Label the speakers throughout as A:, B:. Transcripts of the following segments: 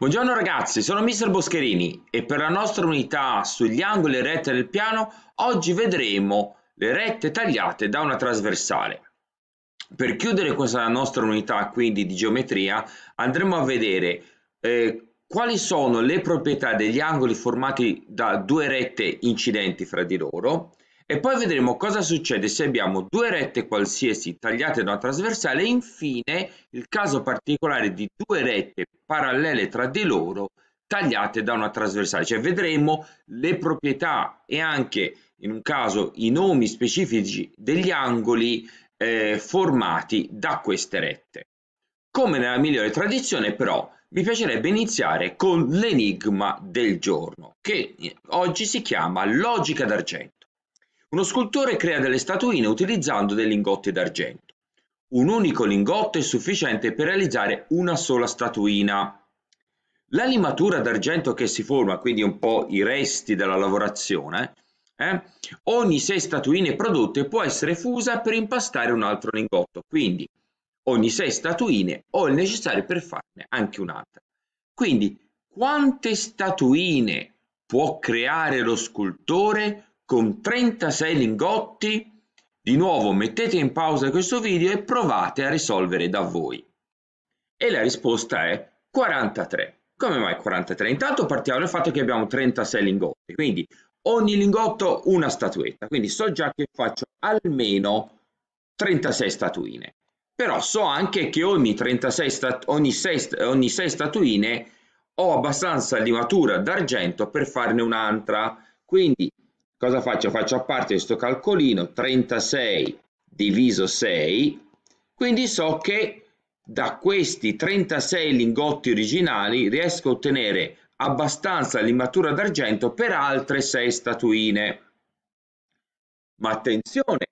A: Buongiorno ragazzi, sono Mr. Boscherini e per la nostra unità sugli angoli e rette del piano oggi vedremo le rette tagliate da una trasversale. Per chiudere questa nostra unità quindi di geometria andremo a vedere eh, quali sono le proprietà degli angoli formati da due rette incidenti fra di loro e poi vedremo cosa succede se abbiamo due rette qualsiasi tagliate da una trasversale e infine il caso particolare di due rette parallele tra di loro tagliate da una trasversale. Cioè vedremo le proprietà e anche in un caso i nomi specifici degli angoli eh, formati da queste rette. Come nella migliore tradizione però mi piacerebbe iniziare con l'enigma del giorno che oggi si chiama logica d'argento. Uno scultore crea delle statuine utilizzando dei lingotti d'argento. Un unico lingotto è sufficiente per realizzare una sola statuina. La limatura d'argento che si forma, quindi un po' i resti della lavorazione, eh? ogni sei statuine prodotte può essere fusa per impastare un altro lingotto, quindi ogni sei statuine ho il necessario per farne anche un'altra. Quindi quante statuine può creare lo scultore con 36 lingotti. Di nuovo mettete in pausa questo video e provate a risolvere da voi. E la risposta è 43. Come mai 43? Intanto partiamo dal fatto che abbiamo 36 lingotti, quindi ogni lingotto una statuetta, quindi so già che faccio almeno 36 statuine. Però so anche che ogni, 36 stat ogni, 6, ogni 6 statuine ho abbastanza limatura d'argento per farne un'altra, quindi cosa faccio? Faccio a parte questo calcolino 36 diviso 6, quindi so che da questi 36 lingotti originali riesco a ottenere abbastanza limatura d'argento per altre 6 statuine. Ma attenzione,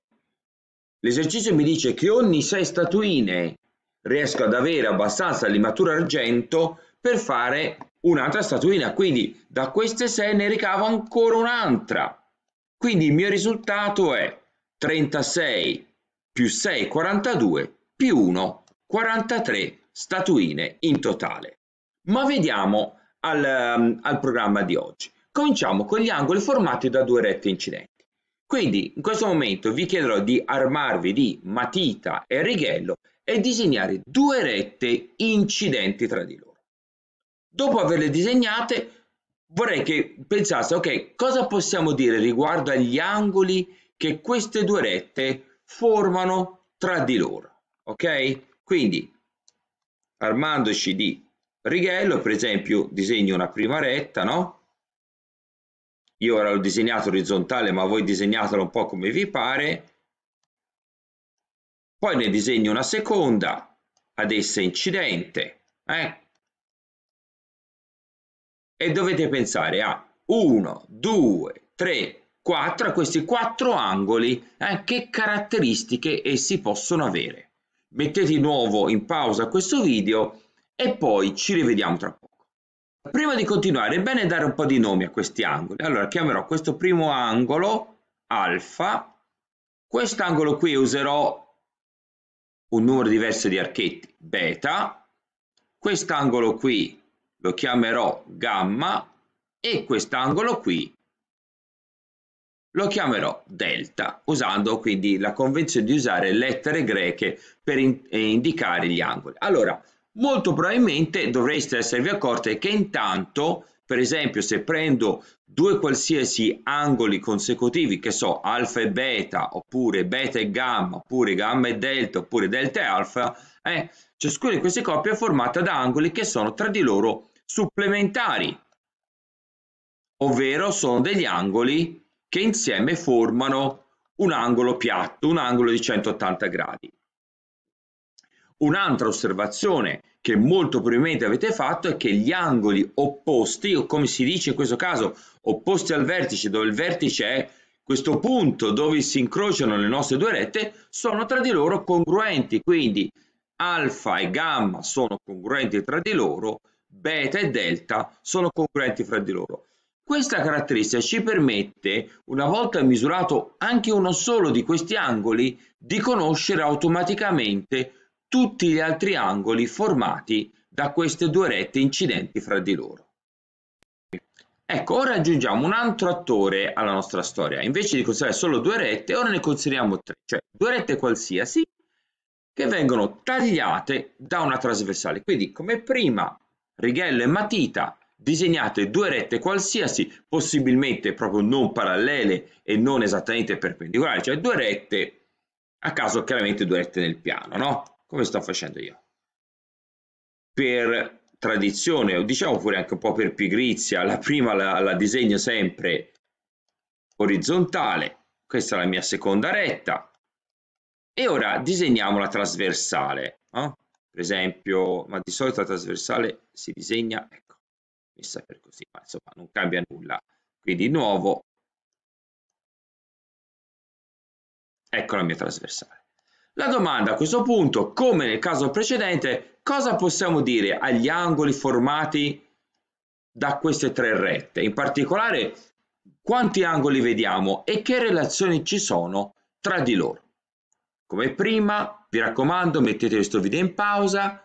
A: l'esercizio mi dice che ogni 6 statuine riesco ad avere abbastanza limatura d'argento per fare un'altra statuina, quindi da queste 6 ne ricavo ancora un'altra. Quindi il mio risultato è 36 più 6, 42 più 1, 43 statuine in totale. Ma vediamo al, um, al programma di oggi. Cominciamo con gli angoli formati da due rette incidenti. Quindi in questo momento vi chiederò di armarvi di matita e righello e disegnare due rette incidenti tra di loro. Dopo averle disegnate vorrei che pensasse, ok, cosa possiamo dire riguardo agli angoli che queste due rette formano tra di loro, ok? Quindi, armandoci di righello, per esempio, disegno una prima retta, no? Io ora l'ho disegnato orizzontale, ma voi disegnatelo un po' come vi pare. Poi ne disegno una seconda, ad essa incidente, eh? e dovete pensare a 1, 2, 3, 4, a questi quattro angoli, eh, che caratteristiche essi possono avere. Mettete di nuovo in pausa questo video e poi ci rivediamo tra poco. Prima di continuare è bene dare un po' di nomi a questi angoli. Allora chiamerò questo primo angolo alfa, quest'angolo qui userò un numero diverso di archetti beta, quest'angolo qui lo chiamerò gamma e quest'angolo qui lo chiamerò delta, usando quindi la convenzione di usare lettere greche per in eh, indicare gli angoli. Allora, molto probabilmente dovreste esservi accorti che intanto, per esempio, se prendo due qualsiasi angoli consecutivi, che so, alfa e beta, oppure beta e gamma, oppure gamma e delta, oppure delta e alfa, eh, ciascuna di queste coppie è formata da angoli che sono tra di loro supplementari, ovvero sono degli angoli che insieme formano un angolo piatto, un angolo di 180 gradi. Un'altra osservazione che molto probabilmente avete fatto è che gli angoli opposti, o come si dice in questo caso, opposti al vertice, dove il vertice è questo punto dove si incrociano le nostre due rette, sono tra di loro congruenti, quindi alfa e gamma sono congruenti tra di loro, beta e delta sono congruenti fra di loro. Questa caratteristica ci permette, una volta misurato anche uno solo di questi angoli, di conoscere automaticamente tutti gli altri angoli formati da queste due rette incidenti fra di loro. Ecco, ora aggiungiamo un altro attore alla nostra storia. Invece di considerare solo due rette, ora ne consideriamo tre, cioè due rette qualsiasi che vengono tagliate da una trasversale. Quindi, come prima, righello e matita, disegnate due rette qualsiasi, possibilmente proprio non parallele e non esattamente perpendicolari, cioè due rette, a caso chiaramente due rette nel piano, no? Come sto facendo io. Per tradizione, o diciamo pure anche un po' per pigrizia, la prima la, la disegno sempre orizzontale, questa è la mia seconda retta, e ora disegniamo la trasversale. Eh? Per esempio, ma di solito la trasversale si disegna, ecco, messa per così, ma insomma non cambia nulla. quindi di nuovo, ecco la mia trasversale. La domanda a questo punto, come nel caso precedente, cosa possiamo dire agli angoli formati da queste tre rette? In particolare, quanti angoli vediamo e che relazioni ci sono tra di loro? Come prima, vi raccomando, mettete questo video in pausa,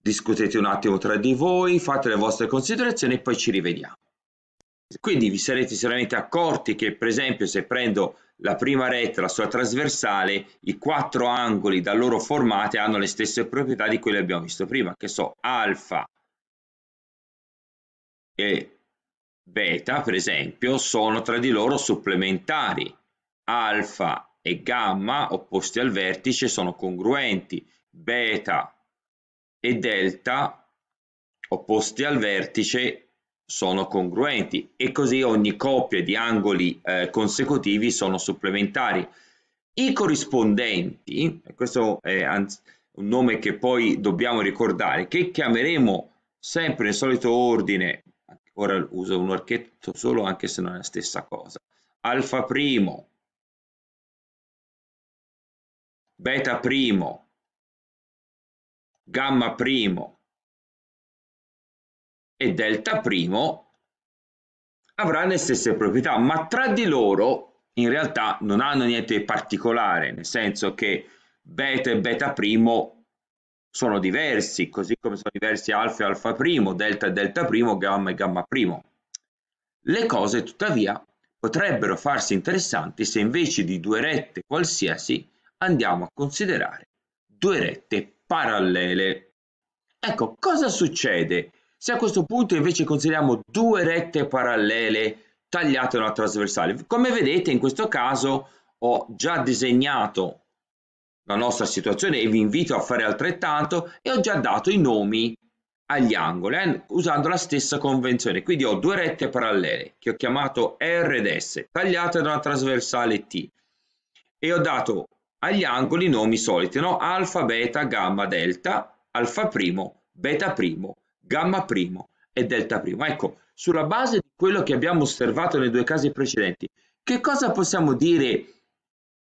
A: discutete un attimo tra di voi, fate le vostre considerazioni e poi ci rivediamo. Quindi vi sarete sicuramente accorti che per esempio se prendo la prima retta, la sua trasversale, i quattro angoli da loro formati hanno le stesse proprietà di quelle che abbiamo visto prima, che so alfa e beta per esempio sono tra di loro supplementari, alfa e gamma opposti al vertice sono congruenti, beta e delta opposti al vertice sono congruenti e così ogni coppia di angoli eh, consecutivi sono supplementari. I corrispondenti, questo è un nome che poi dobbiamo ricordare, che chiameremo sempre nel solito ordine, ora uso un archetto solo anche se non è la stessa cosa, alfa primo, beta primo, gamma primo, e delta' primo avrà le stesse proprietà, ma tra di loro in realtà non hanno niente di particolare, nel senso che beta e beta' primo sono diversi, così come sono diversi alfa e alfa', primo, delta e delta', primo, gamma e gamma'. primo. Le cose tuttavia potrebbero farsi interessanti se invece di due rette qualsiasi andiamo a considerare due rette parallele. Ecco, cosa succede se a questo punto invece consideriamo due rette parallele tagliate una trasversale, come vedete in questo caso ho già disegnato la nostra situazione e vi invito a fare altrettanto e ho già dato i nomi agli angoli eh, usando la stessa convenzione quindi ho due rette parallele che ho chiamato R ed S tagliate da una trasversale T e ho dato agli angoli i nomi soliti no? alfa, beta, gamma, delta, alfa primo, beta primo gamma primo e delta primo. Ecco, sulla base di quello che abbiamo osservato nei due casi precedenti, che cosa possiamo dire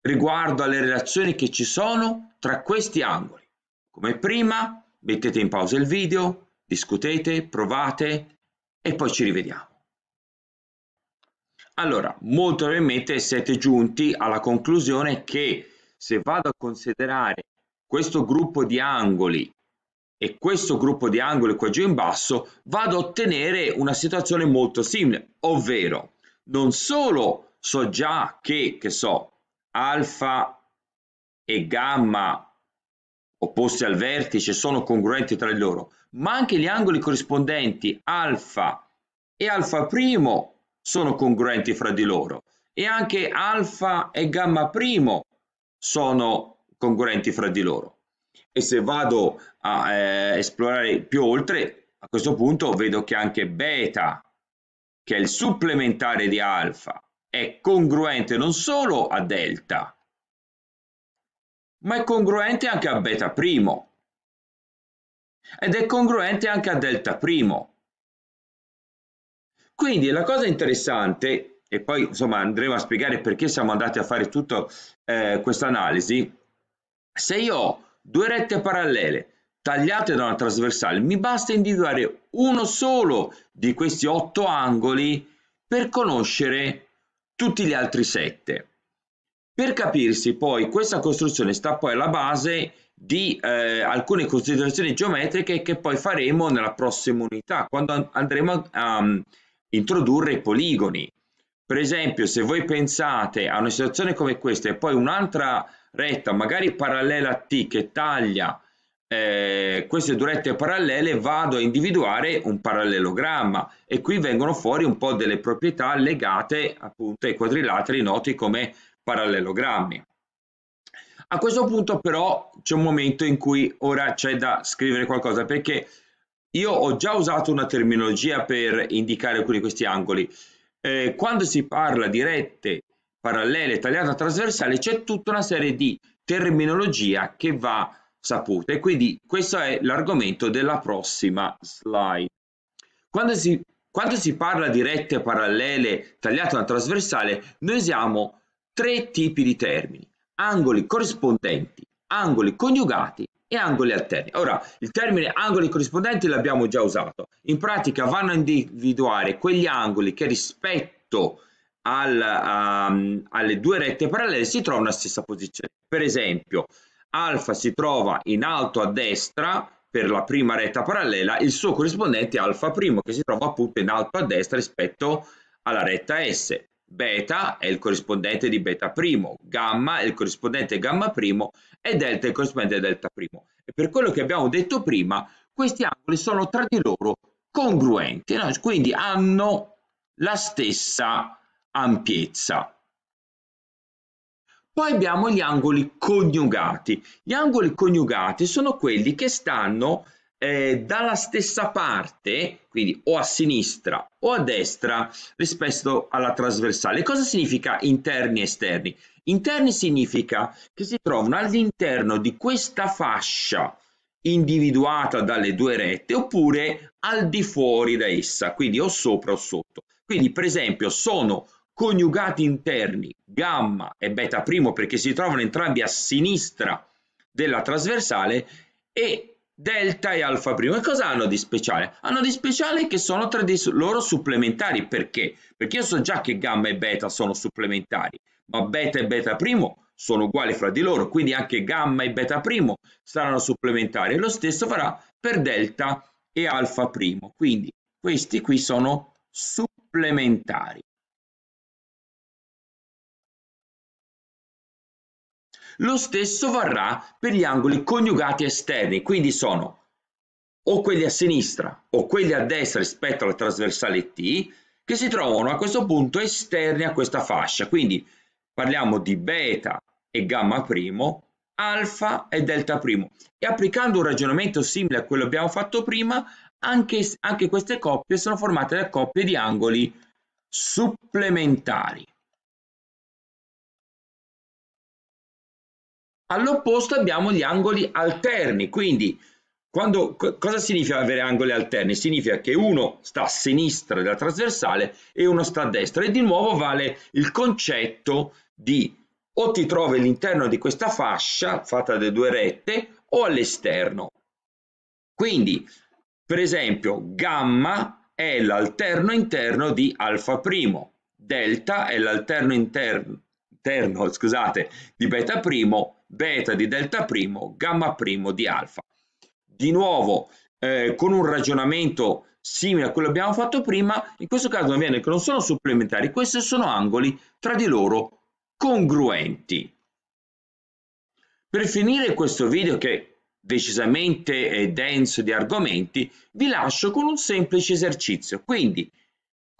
A: riguardo alle relazioni che ci sono tra questi angoli? Come prima, mettete in pausa il video, discutete, provate e poi ci rivediamo. Allora, molto probabilmente siete giunti alla conclusione che se vado a considerare questo gruppo di angoli e questo gruppo di angoli qua giù in basso vado a ottenere una situazione molto simile, ovvero non solo so già che, che so, alfa e gamma opposti al vertice sono congruenti tra di loro, ma anche gli angoli corrispondenti alfa e alfa primo sono congruenti fra di loro e anche alfa e gamma primo sono congruenti fra di loro e se vado a eh, esplorare più oltre, a questo punto vedo che anche beta, che è il supplementare di alfa, è congruente non solo a delta, ma è congruente anche a beta primo ed è congruente anche a delta primo. Quindi la cosa interessante, e poi insomma andremo a spiegare perché siamo andati a fare tutta eh, questa analisi, se io due rette parallele tagliate da una trasversale, mi basta individuare uno solo di questi otto angoli per conoscere tutti gli altri sette. Per capirsi poi questa costruzione sta poi alla base di eh, alcune considerazioni geometriche che poi faremo nella prossima unità quando andremo a um, introdurre i poligoni. Per esempio se voi pensate a una situazione come questa e poi un'altra retta, magari parallela a T, che taglia eh, queste due rette parallele, vado a individuare un parallelogramma e qui vengono fuori un po' delle proprietà legate appunto ai quadrilateri noti come parallelogrammi. A questo punto però c'è un momento in cui ora c'è da scrivere qualcosa perché io ho già usato una terminologia per indicare alcuni di questi angoli. Eh, quando si parla di rette parallele, tagliata trasversale, c'è tutta una serie di terminologia che va saputa e quindi questo è l'argomento della prossima slide. Quando si, quando si parla di rette parallele, tagliata trasversale, noi usiamo tre tipi di termini, angoli corrispondenti, angoli coniugati e angoli alterni. Ora, il termine angoli corrispondenti l'abbiamo già usato. In pratica vanno a individuare quegli angoli che rispetto al, um, alle due rette parallele si trova nella stessa posizione. Per esempio, alfa si trova in alto a destra per la prima retta parallela, il suo corrispondente alfa primo che si trova appunto in alto a destra rispetto alla retta S. Beta è il corrispondente di beta primo, gamma è il corrispondente gamma primo e delta è il corrispondente delta primo. E per quello che abbiamo detto prima, questi angoli sono tra di loro congruenti, no? quindi hanno la stessa ampiezza. Poi abbiamo gli angoli coniugati. Gli angoli coniugati sono quelli che stanno eh, dalla stessa parte, quindi o a sinistra o a destra rispetto alla trasversale. Cosa significa interni e esterni? Interni significa che si trovano all'interno di questa fascia individuata dalle due rette oppure al di fuori da essa, quindi o sopra o sotto. Quindi per esempio sono coniugati interni gamma e beta primo perché si trovano entrambi a sinistra della trasversale e delta e alfa primo. E cosa hanno di speciale? Hanno di speciale che sono tra di loro supplementari. Perché? Perché io so già che gamma e beta sono supplementari, ma beta e beta primo sono uguali fra di loro, quindi anche gamma e beta primo saranno supplementari. lo stesso farà per delta e alfa primo. Quindi questi qui sono supplementari. Lo stesso varrà per gli angoli coniugati esterni, quindi sono o quelli a sinistra o quelli a destra rispetto alla trasversale T, che si trovano a questo punto esterni a questa fascia. Quindi parliamo di beta e gamma primo, alfa e delta primo. E applicando un ragionamento simile a quello che abbiamo fatto prima, anche, anche queste coppie sono formate da coppie di angoli supplementari. All'opposto abbiamo gli angoli alterni, quindi quando, cosa significa avere angoli alterni? Significa che uno sta a sinistra della trasversale e uno sta a destra e di nuovo vale il concetto di o ti trovi all'interno di questa fascia fatta da due rette o all'esterno. Quindi, per esempio, gamma è l'alterno interno di alfa primo, delta è l'alterno interno, interno, scusate, di beta primo beta di delta primo, gamma primo di alfa. Di nuovo, eh, con un ragionamento simile a quello che abbiamo fatto prima, in questo caso non viene che non sono supplementari, questi sono angoli tra di loro congruenti. Per finire questo video che decisamente è eh, denso di argomenti, vi lascio con un semplice esercizio. Quindi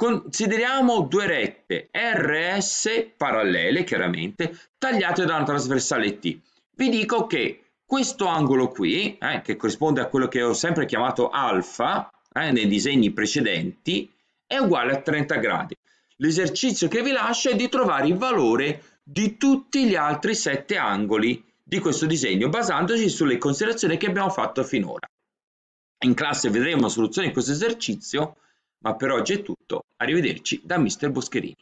A: Consideriamo due rette RS parallele, chiaramente, tagliate da una trasversale T. Vi dico che questo angolo qui, eh, che corrisponde a quello che ho sempre chiamato alfa eh, nei disegni precedenti, è uguale a 30 gradi. L'esercizio che vi lascio è di trovare il valore di tutti gli altri sette angoli di questo disegno basandosi sulle considerazioni che abbiamo fatto finora. In classe vedremo la soluzione di questo esercizio ma per oggi è tutto, arrivederci da Mr. Boscherini.